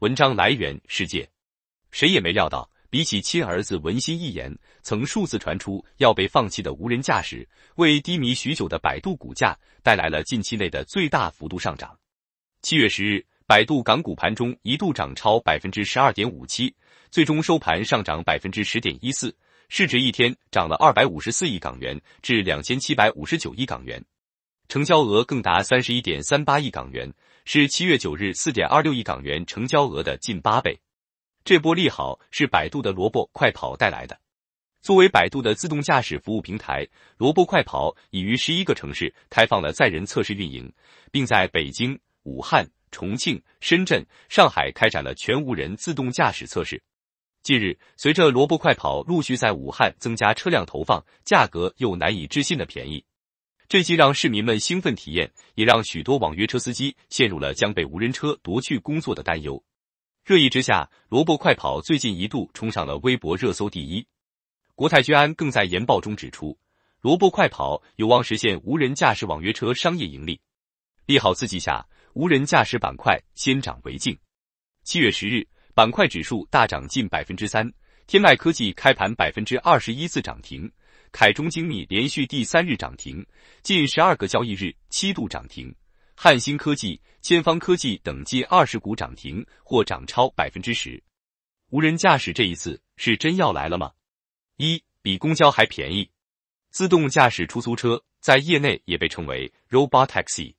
文章来源：世界。谁也没料到，比起亲儿子文心一言曾数次传出要被放弃的无人驾驶，为低迷许久的百度股价带来了近期内的最大幅度上涨。七月十日，百度港股盘中一度涨超百分之十二点五七，最终收盘上涨百分之十点一四，市值一天涨了二百五十四亿港元至两千七百五十九亿港元。成交额更达三十一点三八亿港元，是七月九日四点二六亿港元成交额的近八倍。这波利好是百度的萝卜快跑带来的。作为百度的自动驾驶服务平台，萝卜快跑已于十一个城市开放了载人测试运营，并在北京、武汉、重庆、深圳、上海开展了全无人自动驾驶测试。近日，随着萝卜快跑陆续在武汉增加车辆投放，价格又难以置信的便宜。这既让市民们兴奋体验，也让许多网约车司机陷入了将被无人车夺去工作的担忧。热议之下，萝卜快跑最近一度冲上了微博热搜第一。国泰君安更在研报中指出，萝卜快跑有望实现无人驾驶网约车商业盈利。利好刺激下，无人驾驶板块先涨为敬。七月十日，板块指数大涨近百分之三，天迈科技开盘百分之二十一次涨停。凯中精密连续第三日涨停，近十二个交易日七度涨停。汉兴科技、千方科技等近二十股涨停或涨超百分之十。无人驾驶这一次是真要来了吗？一比公交还便宜，自动驾驶出租车在业内也被称为 “robot taxi”。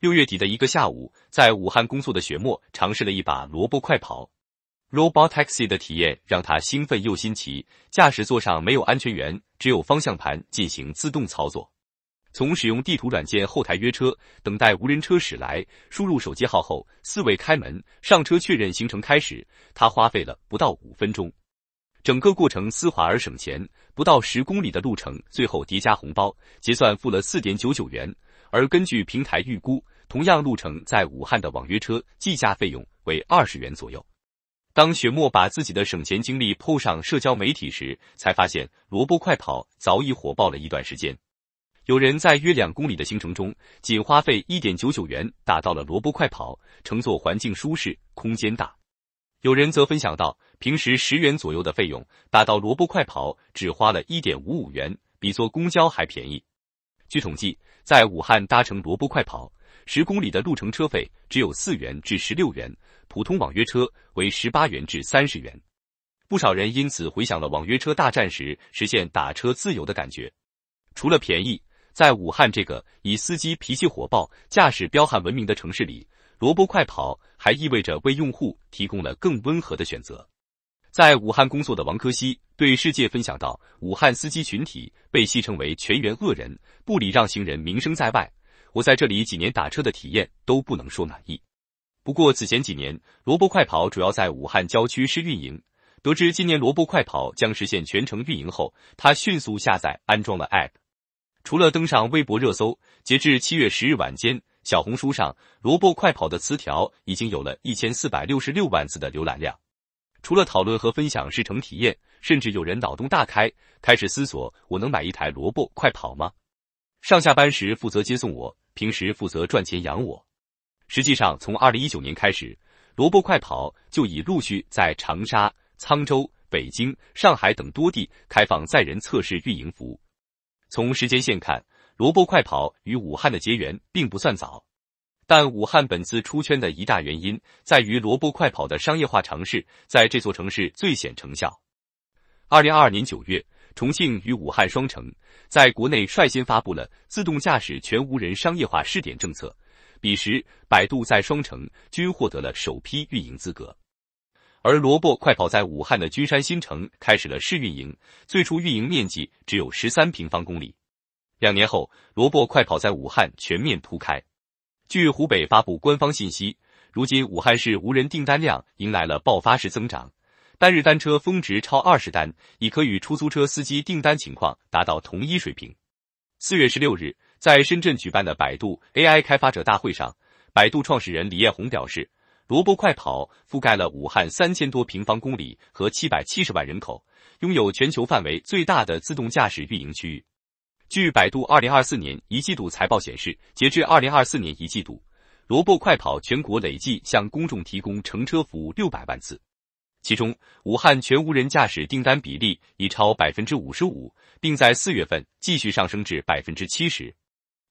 六月底的一个下午，在武汉工作的雪沫尝试了一把“萝卜快跑 ”，robot taxi 的体验让他兴奋又新奇。驾驶座上没有安全员。只有方向盘进行自动操作。从使用地图软件后台约车，等待无人车驶来，输入手机号后，四位开门上车，确认行程开始。他花费了不到五分钟，整个过程丝滑而省钱。不到十公里的路程，最后叠加红包结算，付了四点九九元。而根据平台预估，同样路程在武汉的网约车计价费用为二十元左右。当雪墨把自己的省钱经历铺上社交媒体时，才发现“萝卜快跑”早已火爆了一段时间。有人在约两公里的行程中，仅花费一点九九元打到了“萝卜快跑”，乘坐环境舒适，空间大；有人则分享到，平时十元左右的费用，打到“萝卜快跑”只花了一点五五元，比坐公交还便宜。据统计，在武汉搭乘“萝卜快跑”。十公里的路程车费只有四元至十六元，普通网约车为十八元至三十元。不少人因此回想了网约车大战时实现打车自由的感觉。除了便宜，在武汉这个以司机脾气火爆、驾驶彪悍闻名的城市里，萝卜快跑还意味着为用户提供了更温和的选择。在武汉工作的王科希对世界分享到：武汉司机群体被戏称为“全员恶人”，不礼让行人，名声在外。我在这里几年打车的体验都不能说满意。不过此前几年，萝卜快跑主要在武汉郊区试运营。得知今年萝卜快跑将实现全程运营后，他迅速下载安装了 App。除了登上微博热搜，截至七月十日晚间，小红书上萝卜快跑的词条已经有了一千四百六十六万次的浏览量。除了讨论和分享试乘体验，甚至有人脑洞大开，开始思索：我能买一台萝卜快跑吗？上下班时负责接送我。平时负责赚钱养我。实际上，从二零一九年开始，萝卜快跑就已陆续在长沙、沧州、北京、上海等多地开放载人测试运营服务。从时间线看，萝卜快跑与武汉的结缘并不算早，但武汉本次出圈的一大原因在于萝卜快跑的商业化尝试在这座城市最显成效。二零二二年九月。重庆与武汉双城在国内率先发布了自动驾驶全无人商业化试点政策，彼时百度在双城均获得了首批运营资格，而萝卜快跑在武汉的君山新城开始了试运营，最初运营面积只有十三平方公里。两年后，萝卜快跑在武汉全面铺开。据湖北发布官方信息，如今武汉市无人订单量迎来了爆发式增长。单日单车峰值超二十单，已可与出租车司机订单情况达到同一水平。四月十六日，在深圳举办的百度 AI 开发者大会上，百度创始人李彦宏表示，萝卜快跑覆盖了武汉三千多平方公里和七百七十万人口，拥有全球范围最大的自动驾驶运营区域。据百度二零二四年一季度财报显示，截至二零二四年一季度，萝卜快跑全国累计向公众提供乘车服务六百万次。其中，武汉全无人驾驶订单比例已超百分之五十五，并在四月份继续上升至百分之七十，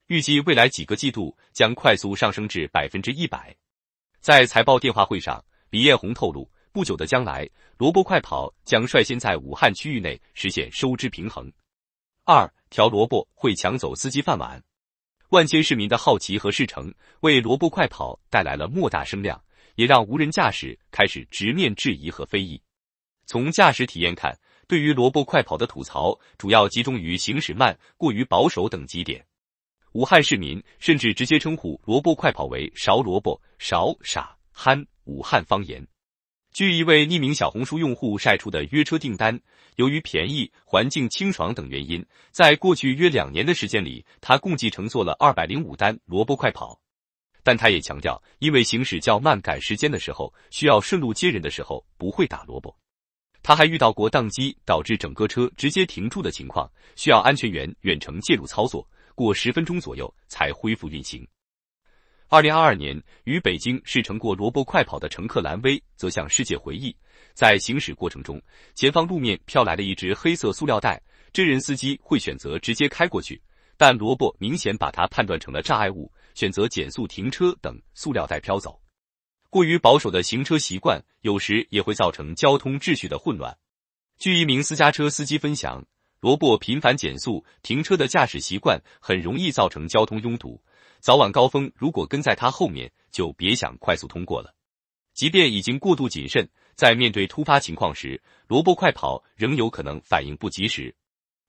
预计未来几个季度将快速上升至百分之一百。在财报电话会上，李彦宏透露，不久的将来，萝卜快跑将率先在武汉区域内实现收支平衡。二条萝卜会抢走司机饭碗，万千市民的好奇和试成为萝卜快跑带来了莫大声量。也让无人驾驶开始直面质疑和非议。从驾驶体验看，对于萝卜快跑的吐槽主要集中于行驶慢、过于保守等几点。武汉市民甚至直接称呼萝卜快跑为“勺萝卜”，勺傻憨。武汉方言。据一位匿名小红书用户晒出的约车订单，由于便宜、环境清爽等原因，在过去约两年的时间里，他共计乘坐了二百零五单萝卜快跑。但他也强调，因为行驶较慢，赶时间的时候需要顺路接人的时候不会打萝卜。他还遇到过宕机导致整个车直接停住的情况，需要安全员远程介入操作，过十分钟左右才恢复运行。二零二二年，与北京试乘过萝卜快跑的乘客兰威则向世界回忆，在行驶过程中，前方路面飘来了一只黑色塑料袋，真人司机会选择直接开过去。但萝卜明显把它判断成了障碍物，选择减速停车等塑料袋飘走。过于保守的行车习惯，有时也会造成交通秩序的混乱。据一名私家车司机分享，萝卜频繁减速停车的驾驶习惯，很容易造成交通拥堵。早晚高峰如果跟在他后面，就别想快速通过了。即便已经过度谨慎，在面对突发情况时，萝卜快跑仍有可能反应不及时。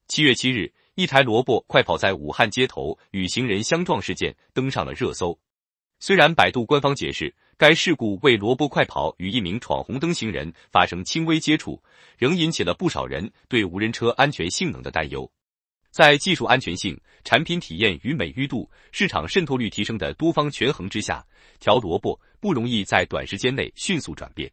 七月七日。一台萝卜快跑在武汉街头与行人相撞事件登上了热搜。虽然百度官方解释该事故为萝卜快跑与一名闯红灯行人发生轻微接触，仍引起了不少人对无人车安全性能的担忧。在技术安全性、产品体验与美誉度、市场渗透率提升的多方权衡之下，调萝卜不容易在短时间内迅速转变。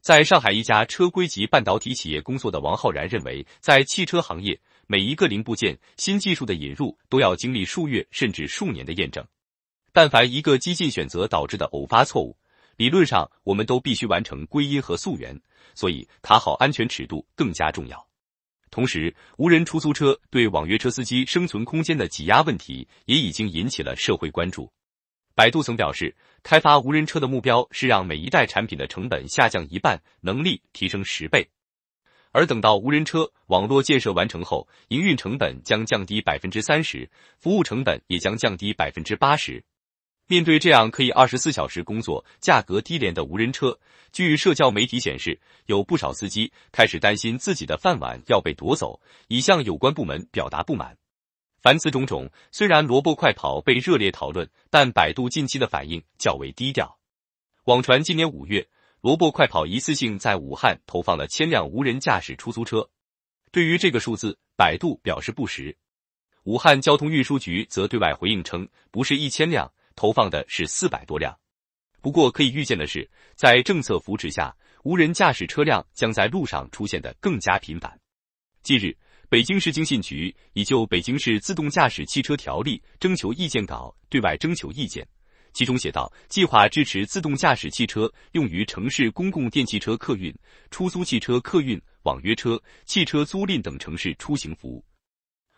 在上海一家车规级半导体企业工作的王浩然认为，在汽车行业。每一个零部件、新技术的引入都要经历数月甚至数年的验证。但凡一个激进选择导致的偶发错误，理论上我们都必须完成归因和溯源。所以，卡好安全尺度更加重要。同时，无人出租车对网约车司机生存空间的挤压问题也已经引起了社会关注。百度曾表示，开发无人车的目标是让每一代产品的成本下降一半，能力提升十倍。而等到无人车网络建设完成后，营运成本将降低百分之三十，服务成本也将降低百分之八十。面对这样可以二十四小时工作、价格低廉的无人车，据社交媒体显示，有不少司机开始担心自己的饭碗要被夺走，已向有关部门表达不满。凡此种种，虽然萝卜快跑被热烈讨论，但百度近期的反应较为低调。网传今年五月。萝卜快跑一次性在武汉投放了千辆无人驾驶出租车，对于这个数字，百度表示不实。武汉交通运输局则对外回应称，不是一千辆，投放的是四百多辆。不过可以预见的是，在政策扶持下，无人驾驶车辆将在路上出现的更加频繁。近日，北京市经信局已就《北京市自动驾驶汽车条例》征求意见稿对外征求意见。其中写道，计划支持自动驾驶汽车用于城市公共电汽车客运、出租汽车客运、网约车、汽车租赁等城市出行服务。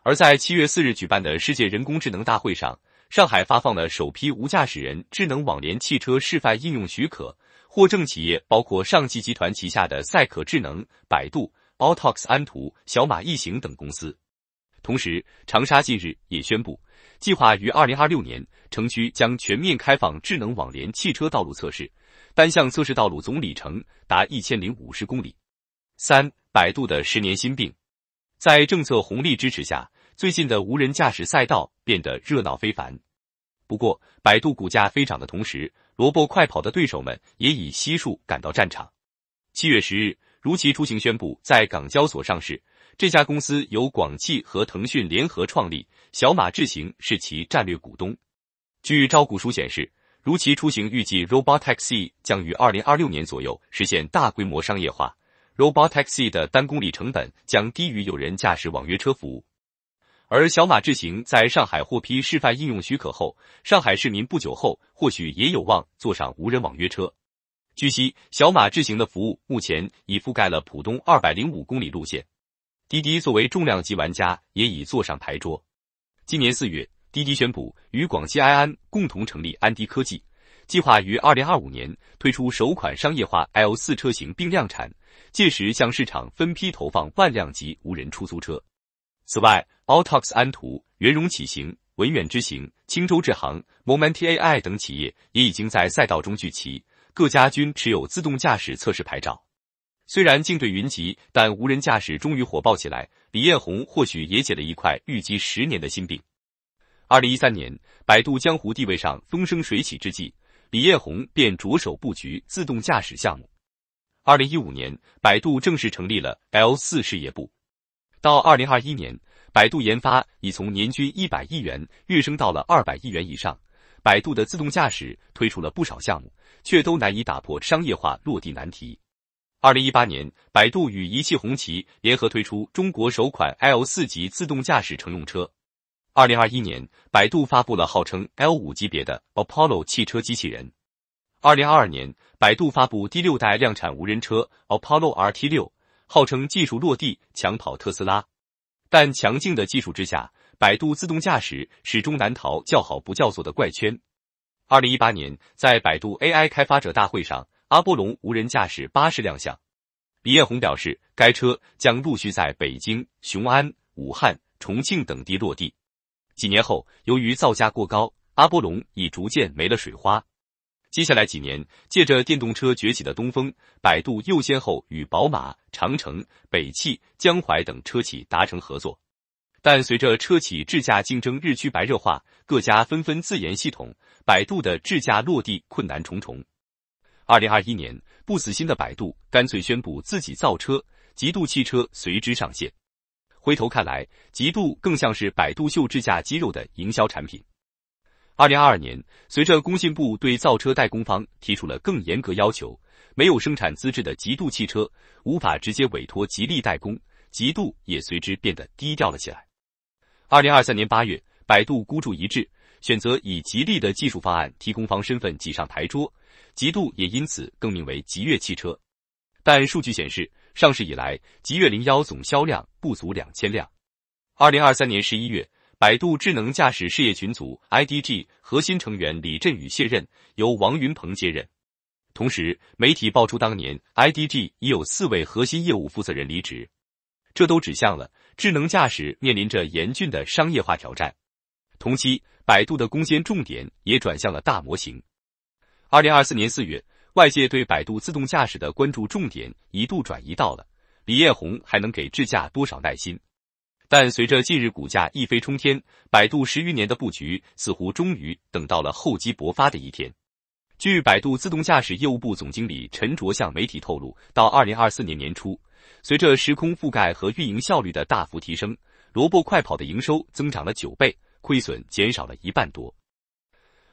而在七月四日举办的世界人工智能大会上，上海发放了首批无驾驶人智能网联汽车示范应用许可，获证企业包括上汽集团旗下的赛可智能、百度、Autos 安图、小马易行等公司。同时，长沙近日也宣布。计划于二零二六年，城区将全面开放智能网联汽车道路测试，单项测试道路总里程达一千零五十公里。三，百度的十年心病，在政策红利支持下，最近的无人驾驶赛道变得热闹非凡。不过，百度股价飞涨的同时，萝卜快跑的对手们也已悉数赶到战场。七月十日，如期出行宣布在港交所上市。这家公司由广汽和腾讯联合创立，小马智行是其战略股东。据招股书显示，如其出行预计 Robotaxi 将于二零二六年左右实现大规模商业化。Robotaxi 的单公里成本将低于有人驾驶网约车服务。而小马智行在上海获批示范应用许可后，上海市民不久后或许也有望坐上无人网约车。据悉，小马智行的服务目前已覆盖了浦东二百零五公里路线。滴滴作为重量级玩家，也已坐上牌桌。今年四月，滴滴宣布与广西埃安共同成立安迪科技，计划于二零二五年推出首款商业化 L 四车型并量产，届时向市场分批投放万辆级无人出租车。此外 a u t o x 安图、元融启行、文远知行、青州智行、Momenta、i 等企业也已经在赛道中聚齐，各家均持有自动驾驶测试牌照。虽然竞对云集，但无人驾驶终于火爆起来。李彦宏或许也解了一块预计十年的心病。二零一三年，百度江湖地位上风生水起之际，李彦宏便着手布局自动驾驶项目。二零一五年，百度正式成立了 L 四事业部。到二零二一年，百度研发已从年均一百亿元跃升到了二百亿元以上。百度的自动驾驶推出了不少项目，却都难以打破商业化落地难题。二零一八年，百度与一汽红旗联合推出中国首款 L 四级自动驾驶乘用车。二零二一年，百度发布了号称 L 五级别的 Apollo 汽车机器人。二零二二年，百度发布第六代量产无人车 Apollo RT 六，号称技术落地抢跑特斯拉。但强劲的技术之下，百度自动驾驶始终难逃叫好不叫座的怪圈。二零一八年，在百度 AI 开发者大会上。阿波龙无人驾驶巴士亮相，李彦宏表示，该车将陆续在北京、雄安、武汉、重庆等地落地。几年后，由于造价过高，阿波龙已逐渐没了水花。接下来几年，借着电动车崛起的东风，百度又先后与宝马、长城、北汽、江淮等车企达成合作。但随着车企智驾竞争日趋白热化，各家纷纷自研系统，百度的智驾落地困难重重。二零二一年，不死心的百度干脆宣布自己造车，极度汽车随之上线。回头看来，极度更像是百度秀智驾肌肉的营销产品。二零二二年，随着工信部对造车代工方提出了更严格要求，没有生产资质的极度汽车无法直接委托吉利代工，极度也随之变得低调了起来。二零二三年八月，百度孤注一掷，选择以吉利的技术方案提供方身份挤上台桌。极度也因此更名为极越汽车，但数据显示，上市以来极越零幺总销量不足两千辆。二零二三年十一月，百度智能驾驶事业群组 IDG 核心成员李振宇卸任，由王云鹏接任。同时，媒体爆出当年 IDG 已有四位核心业务负责人离职，这都指向了智能驾驶面临着严峻的商业化挑战。同期，百度的攻坚重点也转向了大模型。二零二四年四月，外界对百度自动驾驶的关注重点一度转移到了李彦宏还能给智驾多少耐心？但随着近日股价一飞冲天，百度十余年的布局似乎终于等到了厚积薄发的一天。据百度自动驾驶业务部总经理陈卓向媒体透露，到二零二四年年初，随着时空覆盖和运营效率的大幅提升，萝卜快跑的营收增长了九倍，亏损减少了一半多。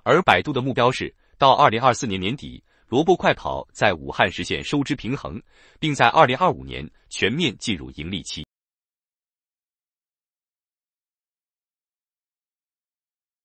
而百度的目标是。到二零二四年年底，萝卜快跑在武汉实现收支平衡，并在二零二五年全面进入盈利期。